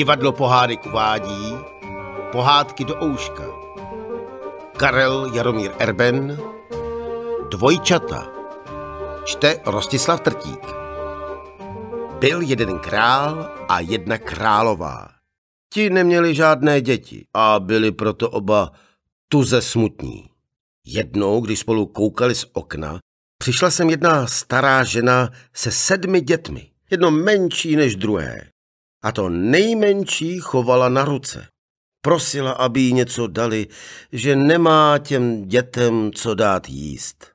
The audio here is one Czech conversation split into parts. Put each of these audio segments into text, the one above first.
divadlo pohádek uvádí Pohádky do ouška. Karel Jaromír Erben Dvojčata Čte Rostislav Trtík Byl jeden král a jedna králová. Ti neměli žádné děti a byli proto oba tuze smutní. Jednou, když spolu koukali z okna, přišla sem jedna stará žena se sedmi dětmi, jedno menší než druhé a to nejmenší chovala na ruce. Prosila, aby jí něco dali, že nemá těm dětem co dát jíst.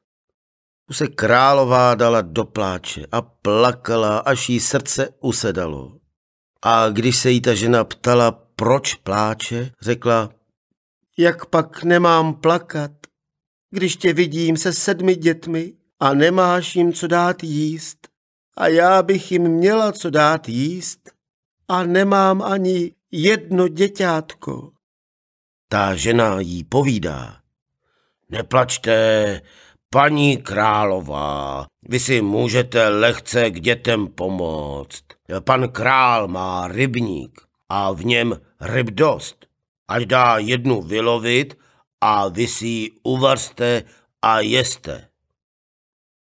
U se králová dala do pláče a plakala, až jí srdce usedalo. A když se jí ta žena ptala, proč pláče, řekla, jak pak nemám plakat, když tě vidím se sedmi dětmi a nemáš jim co dát jíst. A já bych jim měla co dát jíst, a nemám ani jedno děťátko. Ta žena jí povídá. Neplačte, paní králová, vy si můžete lehce k dětem pomoct. Pan král má rybník a v něm ryb dost. Ať dá jednu vylovit a vy si ji uvarste a jeste.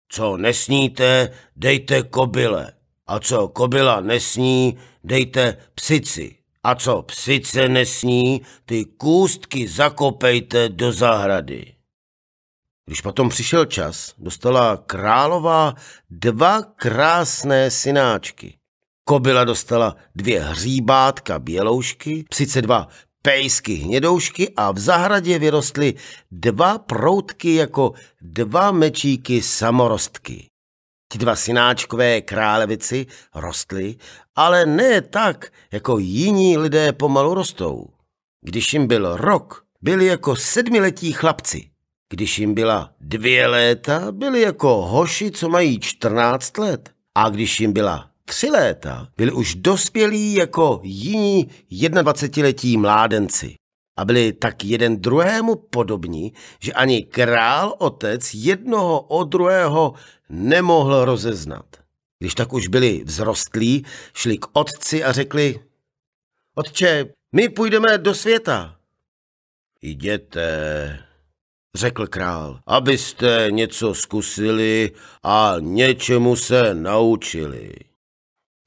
Co nesníte, dejte kobyle. A co kobila nesní, dejte psici. A co psice nesní, ty kůstky zakopejte do zahrady. Když potom přišel čas, dostala králová dva krásné synáčky. Kobila dostala dvě hříbátka běloušky, psice dva pejsky hnědoušky a v zahradě vyrostly dva proutky jako dva mečíky samorostky. Ti dva synáčkové králevici rostli, ale ne tak, jako jiní lidé pomalu rostou. Když jim byl rok, byli jako sedmiletí chlapci. Když jim byla dvě léta, byli jako hoši, co mají čtrnáct let. A když jim byla tři léta, byli už dospělí jako jiní jednadvacetiletí mládenci a byli tak jeden druhému podobní, že ani král otec jednoho od druhého nemohl rozeznat. Když tak už byli vzrostlí, šli k otci a řekli, otče, my půjdeme do světa. Jděte, řekl král, abyste něco zkusili a něčemu se naučili.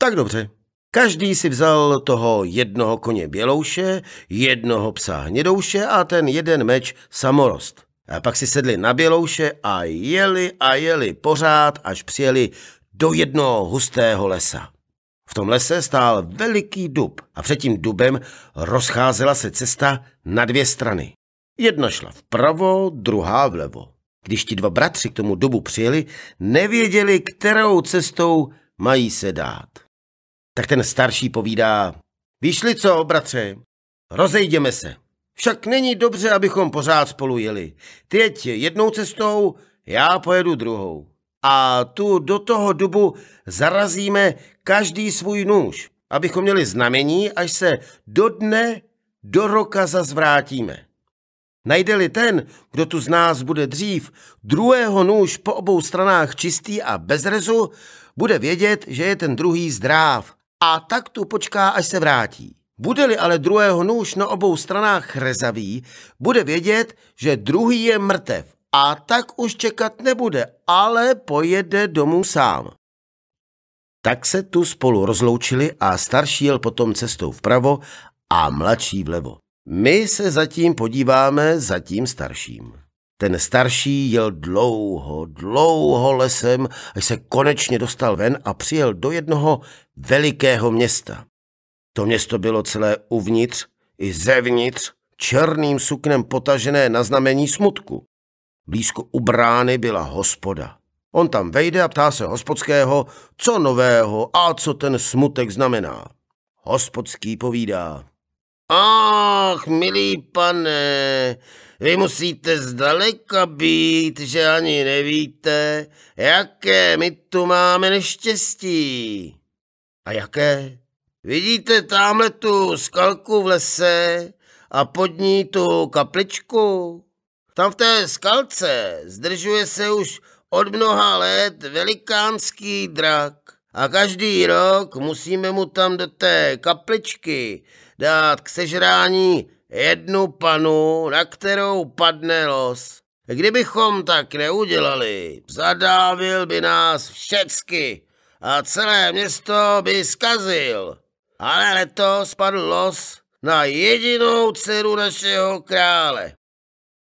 Tak dobře, Každý si vzal toho jednoho koně bělouše, jednoho psa hnědouše a ten jeden meč samorost. A pak si sedli na bělouše a jeli a jeli pořád, až přijeli do jednoho hustého lesa. V tom lese stál veliký dub a před tím dubem rozcházela se cesta na dvě strany. Jedna šla vpravo, druhá vlevo. Když ti dva bratři k tomu dubu přijeli, nevěděli, kterou cestou mají se dát. Tak ten starší povídá, vyšli co, bratře, rozejděme se. Však není dobře, abychom pořád spolu jeli. Ty jeď jednou cestou, já pojedu druhou. A tu do toho dobu zarazíme každý svůj nůž, abychom měli znamení, až se do dne, do roka zazvrátíme. Najde-li ten, kdo tu z nás bude dřív, druhého nůž po obou stranách čistý a bez rezu, bude vědět, že je ten druhý zdrav a tak tu počká, až se vrátí. Bude-li ale druhého nůž na obou stranách rezavý, bude vědět, že druhý je mrtev a tak už čekat nebude, ale pojede domů sám. Tak se tu spolu rozloučili a starší jel potom cestou vpravo a mladší vlevo. My se zatím podíváme za tím starším. Ten starší jel dlouho, dlouho lesem, až se konečně dostal ven a přijel do jednoho velikého města. To město bylo celé uvnitř i zevnitř černým suknem potažené na znamení smutku. Blízko u brány byla hospoda. On tam vejde a ptá se hospodského, co nového a co ten smutek znamená. Hospodský povídá. Ach, milý pane, vy musíte zdaleka být, že ani nevíte, jaké my tu máme neštěstí. A jaké? Vidíte tamhle tu skalku v lese a pod ní tu kapličku? Tam v té skalce zdržuje se už od mnoha let velikánský drak a každý rok musíme mu tam do té kapličky dát k sežrání jednu panu, na kterou padne los. Kdybychom tak neudělali, zadávil by nás všecky a celé město by skazil. Ale letos spadl los na jedinou dceru našeho krále.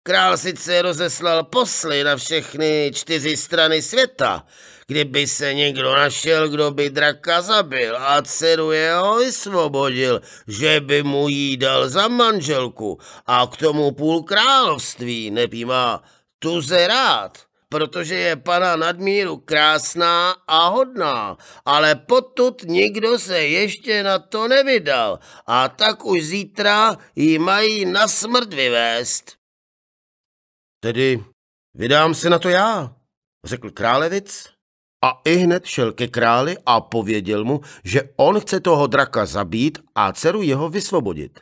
Král sice rozeslal posly na všechny čtyři strany světa, kdyby se někdo našel, kdo by draka zabil a dceru jeho vysvobodil, že by mu jí dal za manželku a k tomu půl království nepímá tuze rád protože je pana nadmíru krásná a hodná, ale potud nikdo se ještě na to nevydal a tak už zítra ji mají na smrt vyvést. Tedy vydám se na to já, řekl králevic a i hned šel ke králi a pověděl mu, že on chce toho draka zabít a dceru jeho vysvobodit.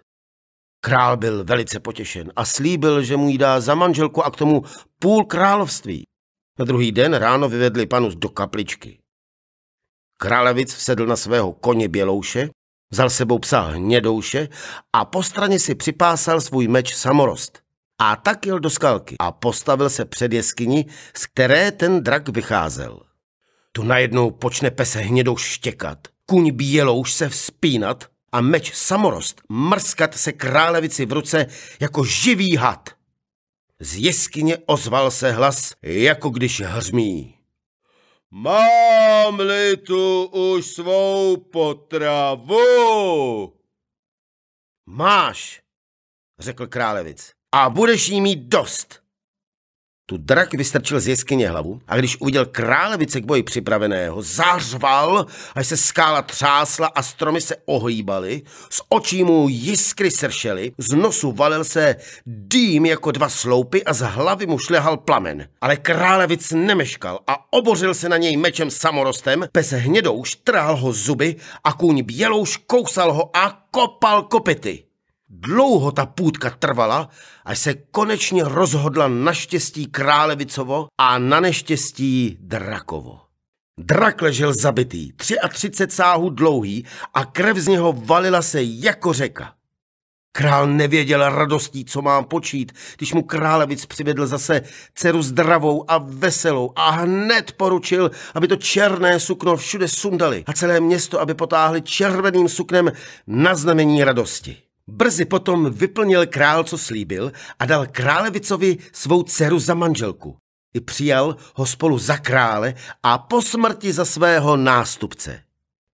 Král byl velice potěšen a slíbil, že mu jí dá za manželku a k tomu půl království. Na druhý den ráno vyvedli panus do kapličky. Královic vsedl na svého koně Bělouše, vzal sebou psa Hnědouše a po straně si připásal svůj meč Samorost. A tak jel do skalky a postavil se před jeskyni, z které ten drak vycházel. Tu najednou počne pese Hnědouš štěkat, kuň Bělouš se vzpínat a meč Samorost mrskat se královici v ruce jako živý had. Z jeskyně ozval se hlas, jako když hřmí. Mám-li tu už svou potravu? Máš, řekl králevic, a budeš jí mít dost. Tu drak vystrčil z jeskyně hlavu a když uviděl králevice k boji připraveného, zařval, až se skála třásla a stromy se ohýbaly, z očí mu jiskry sršely, z nosu valil se dým jako dva sloupy a z hlavy mu šlehal plamen. Ale královic nemeškal a obořil se na něj mečem samorostem, pes hnědou štrhal ho zuby a kůň bělouš kousal ho a kopal kopity. Dlouho ta půdka trvala, až se konečně rozhodla naštěstí králevicovo a na neštěstí drakovo. Drak ležel zabitý, 33 sáhů dlouhý a krev z něho valila se jako řeka. Král nevěděl radostí, co mám počít, když mu královic přivedl zase dceru zdravou a veselou a hned poručil, aby to černé sukno všude sundali a celé město, aby potáhli červeným suknem na znamení radosti. Brzy potom vyplnil král, co slíbil, a dal královicovi svou dceru za manželku. I přijal ho spolu za krále a po smrti za svého nástupce.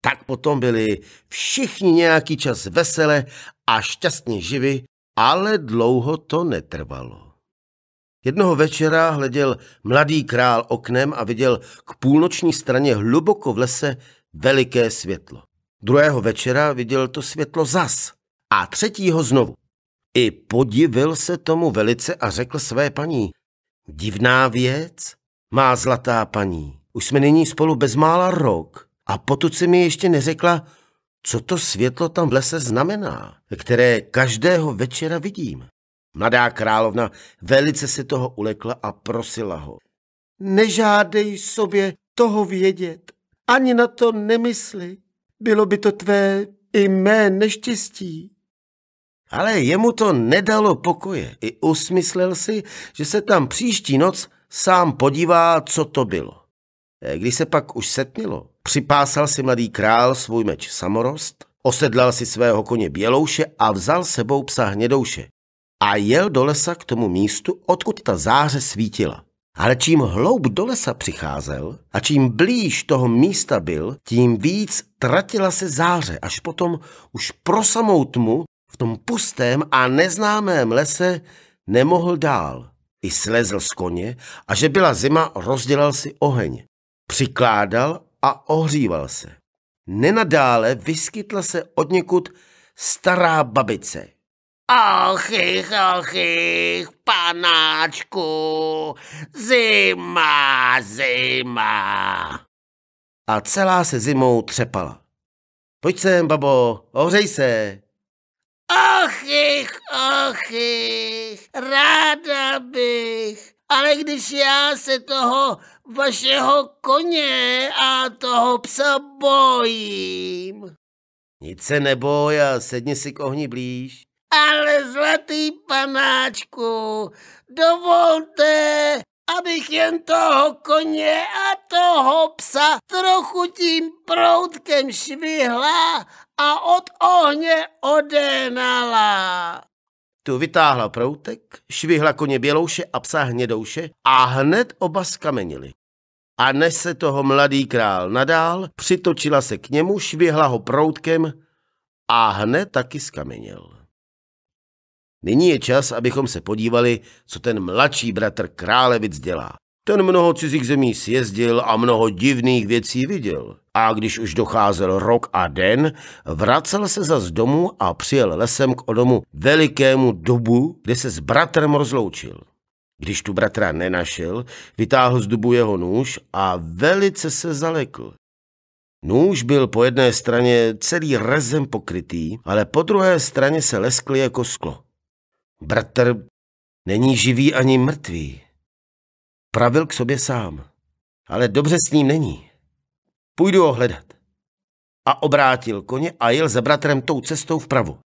Tak potom byli všichni nějaký čas vesele a šťastně živi, ale dlouho to netrvalo. Jednoho večera hleděl mladý král oknem a viděl k půlnoční straně hluboko v lese veliké světlo. Druhého večera viděl to světlo zas – a třetího znovu. I podivil se tomu velice a řekl své paní, divná věc, má zlatá paní, už jsme nyní spolu bezmála rok a potud si mi ještě neřekla, co to světlo tam v lese znamená, které každého večera vidím. Mladá královna velice se toho ulekla a prosila ho. Nežádej sobě toho vědět, ani na to nemysli. Bylo by to tvé i mé neštěstí. Ale jemu to nedalo pokoje. I usmyslel si, že se tam příští noc sám podívá, co to bylo. E, když se pak už setnilo, připásal si mladý král svůj meč samorost, osedlal si svého koně bělouše a vzal sebou psa hnědouše a jel do lesa k tomu místu, odkud ta záře svítila. Ale čím hloub do lesa přicházel a čím blíž toho místa byl, tím víc tratila se záře, až potom už pro samou tmu tom pustém a neznámém lese nemohl dál. I slezl z koně a že byla zima, rozdělal si oheň. Přikládal a ohříval se. Nenadále vyskytla se od někud stará babice. Ochych, ochych, panáčku, zima, zima. A celá se zimou třepala. Pojď sem, babo, ohřej se. Ach, ich, ach, ich, ráda bych, ale když já se toho vašeho koně a toho psa bojím. Nic se neboj a sedni si k ohni blíž. Ale zlatý panáčku, dovolte, abych jen toho koně a toho psa trochu tím proutkem švihla a od ohně odenala. Tu vytáhla proutek, švihla koně bělouše a psa hnědouše a hned oba skamenili. A než se toho mladý král nadál, přitočila se k němu, švihla ho proutkem a hned taky skamenil. Nyní je čas, abychom se podívali, co ten mladší bratr králevic dělá. Ten mnoho cizích zemí sjezdil a mnoho divných věcí viděl. A když už docházel rok a den, vracel se zas domů a přijel lesem k odomu velikému dubu, kde se s bratrem rozloučil. Když tu bratra nenašel, vytáhl z dubu jeho nůž a velice se zalekl. Nůž byl po jedné straně celý rezem pokrytý, ale po druhé straně se leskl jako sklo. Bratr není živý ani mrtvý. Pravil k sobě sám, ale dobře s ním není. Půjdu ho hledat. A obrátil koně a jel za bratrem tou cestou vpravo.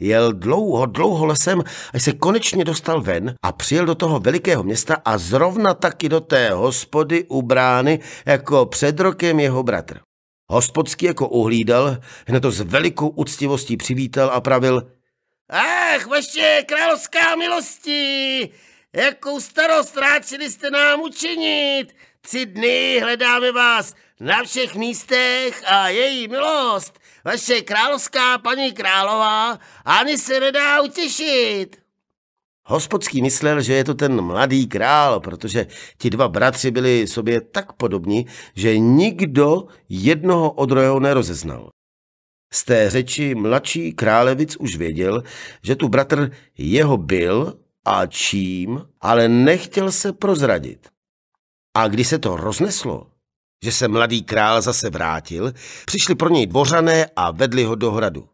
Jel dlouho, dlouho lesem, až se konečně dostal ven a přijel do toho velikého města a zrovna taky do té hospody u brány jako před rokem jeho bratr. Hospodský jako uhlídal, hned to s velikou úctivostí přivítal a pravil Ach, vaše královská milosti, jakou starost ráčili jste nám učinit. Tři dny hledáme vás, na všech místech a její milost, vaše královská paní králová, ani se nedá utěšit. Hospodský myslel, že je to ten mladý král, protože ti dva bratři byli sobě tak podobní, že nikdo jednoho od druhého nerozeznal. Z té řeči mladší králevic už věděl, že tu bratr jeho byl a čím, ale nechtěl se prozradit. A když se to rozneslo, že se mladý král zase vrátil, přišli pro něj dvořané a vedli ho do hradu.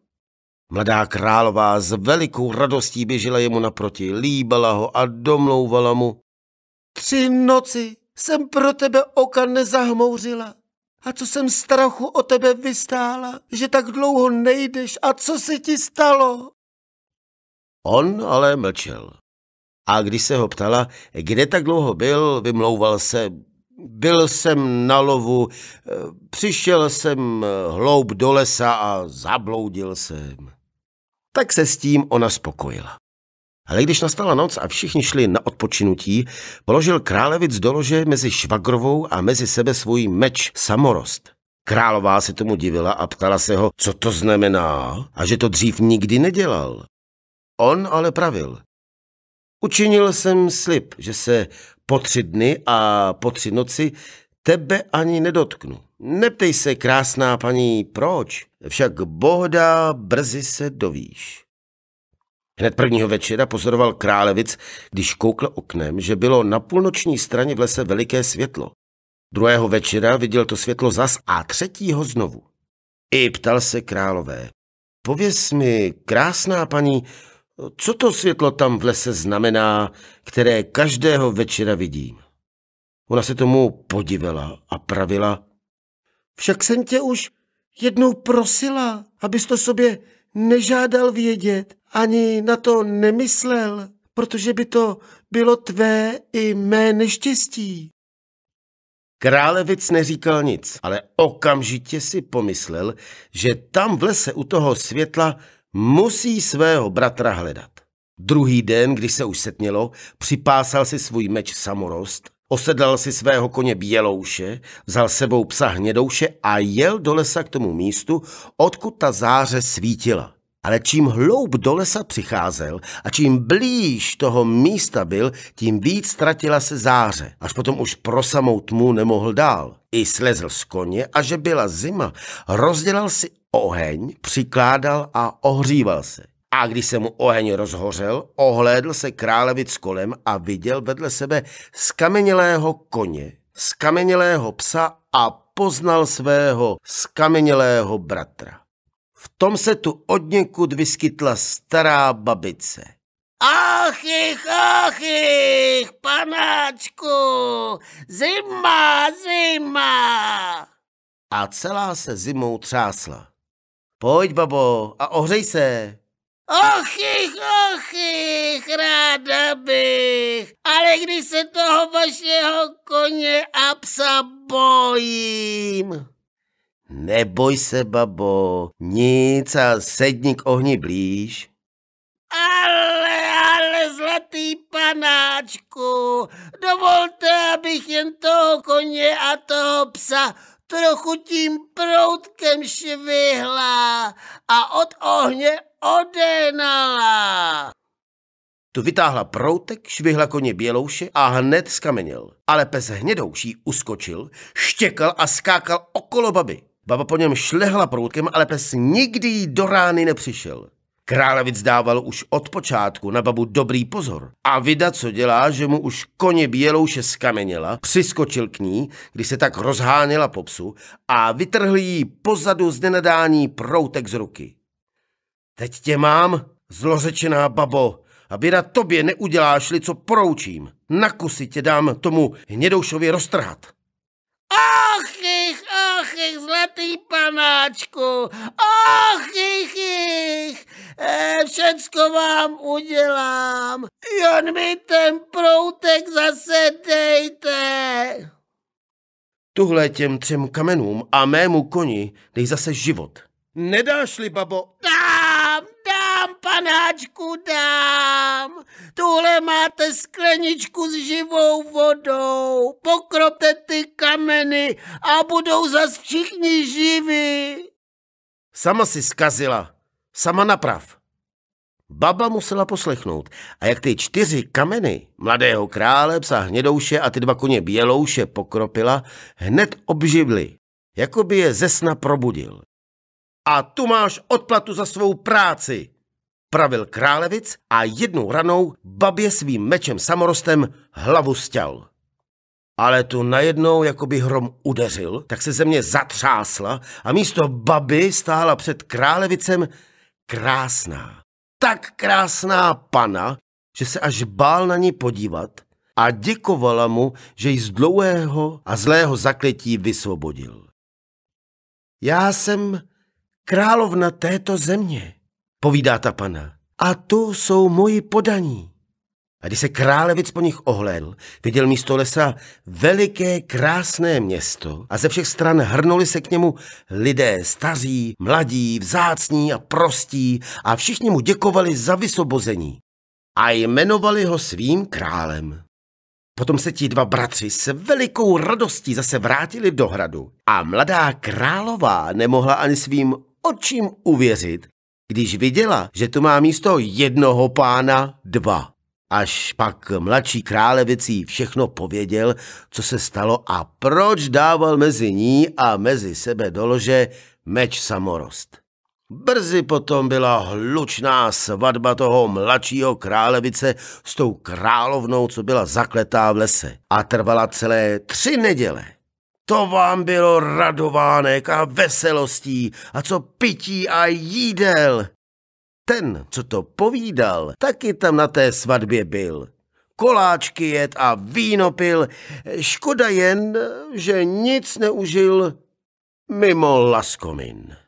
Mladá králová s velikou radostí běžela jemu naproti, líbala ho a domlouvala mu. Tři noci jsem pro tebe oka nezahmouřila. A co jsem strachu o tebe vystála, že tak dlouho nejdeš a co se ti stalo? On ale mlčel. A když se ho ptala, kde tak dlouho byl, vymlouval se, byl jsem na lovu, eh, přišel jsem eh, hloub do lesa a zabloudil jsem. Tak se s tím ona spokojila. Ale když nastala noc a všichni šli na odpočinutí, položil králevic do lože mezi švagrovou a mezi sebe svůj meč samorost. Králová se tomu divila a ptala se ho, co to znamená a že to dřív nikdy nedělal. On ale pravil. Učinil jsem slib, že se po tři dny a po tři noci tebe ani nedotknu. Neptej se, krásná paní, proč, však bohda brzy se dovíš. Hned prvního večera pozoroval králevic, když koukl oknem, že bylo na půlnoční straně v lese veliké světlo. Druhého večera viděl to světlo zas a třetího znovu. I ptal se králové. Pověz mi, krásná paní, co to světlo tam v lese znamená, které každého večera vidím? Ona se tomu podivila a pravila. Však jsem tě už jednou prosila, abys to sobě nežádal vědět, ani na to nemyslel, protože by to bylo tvé i mé neštěstí. Králevic neříkal nic, ale okamžitě si pomyslel, že tam v lese u toho světla musí svého bratra hledat. Druhý den, když se už setmělo, připásal si svůj meč samorost, osedlal si svého koně bělouše, vzal sebou psa hnědouše a jel do lesa k tomu místu, odkud ta záře svítila. Ale čím hloub do lesa přicházel a čím blíž toho místa byl, tím víc ztratila se záře, až potom už pro samou tmu nemohl dál. I slezl z koně a že byla zima, rozdělal si oheň, přikládal a ohříval se. A když se mu oheň rozhořel, ohlédl se královic kolem a viděl vedle sebe skamenělého koně, skamenělého psa a poznal svého skamenělého bratra. V tom se tu od někud vyskytla stará babice. Ach, achich, ach, panáčku, zima, zima. A celá se zimou třásla. Pojď, babo, a ohřej se. Ochich, ochich, ráda bych, ale když se toho vašeho koně a psa bojím. Neboj se, babo, nic a sedni k ohni blíž. Ale, ale, zlatý panáčku, dovolte, abych jen toho koně a toho psa trochu tím proutkem švihla a od ohně odenala. Tu vytáhla proutek, švihla koně bělouše a hned skamenil. Ale pes hnědouší uskočil, štěkal a skákal okolo baby. Baba po něm šlehla proutkem, ale pes nikdy jí do rány nepřišel. Královic dával už od počátku na babu dobrý pozor. A vida, co dělá, že mu už koně bělouše skameněla, přiskočil k ní, když se tak rozháněla po psu a vytrhl jí pozadu z nenadání proutek z ruky. Teď tě mám, zlořečená babo, a na tobě neuděláš-li, co poroučím. Na kusy tě dám tomu hnědoušovi roztrhat. Ach, ich, ach, ich, zlatý panáčku, ach, ich, ich eh, všecko vám udělám. Jen mi ten proutek zase dejte. Tuhle těm třem kamenům a mému koni dej zase život. Nedáš-li, babo? Dám, dám, panáčku, dám. Tuhle máte skleničku s živou vodou. Pokropte ty kameny a budou zas všichni živí. Sama si zkazila sama naprav. Baba musela poslechnout a jak ty čtyři kameny mladého krále, psa hnědouše a ty dva koně bělouše pokropila, hned obživly, jako by je ze sna probudil. A tu máš odplatu za svou práci, pravil králevic a jednou ranou babě svým mečem samorostem hlavu stěl. Ale tu najednou, jako by hrom udeřil, tak se země zatřásla a místo baby stála před králevicem krásná. Tak krásná pana, že se až bál na ní podívat a děkovala mu, že ji z dlouhého a zlého zakletí vysvobodil. Já jsem královna této země, povídá ta pana, a tu jsou moji podaní. A když se králevic po nich ohlédl, viděl místo lesa veliké krásné město a ze všech stran hrnuli se k němu lidé staří, mladí, vzácní a prostí a všichni mu děkovali za vysobození a jmenovali ho svým králem. Potom se ti dva bratři s velikou radostí zase vrátili do hradu a mladá králová nemohla ani svým očím uvěřit, když viděla, že tu má místo jednoho pána dva. Až pak mladší králevicí všechno pověděl, co se stalo a proč dával mezi ní a mezi sebe dolože meč samorost. Brzy potom byla hlučná svatba toho mladšího králevice s tou královnou, co byla zakletá v lese a trvala celé tři neděle. To vám bylo radovánek a veselostí a co pití a jídel. Ten, co to povídal, taky tam na té svatbě byl. Koláčky jed a víno pil, škoda jen, že nic neužil mimo laskomin.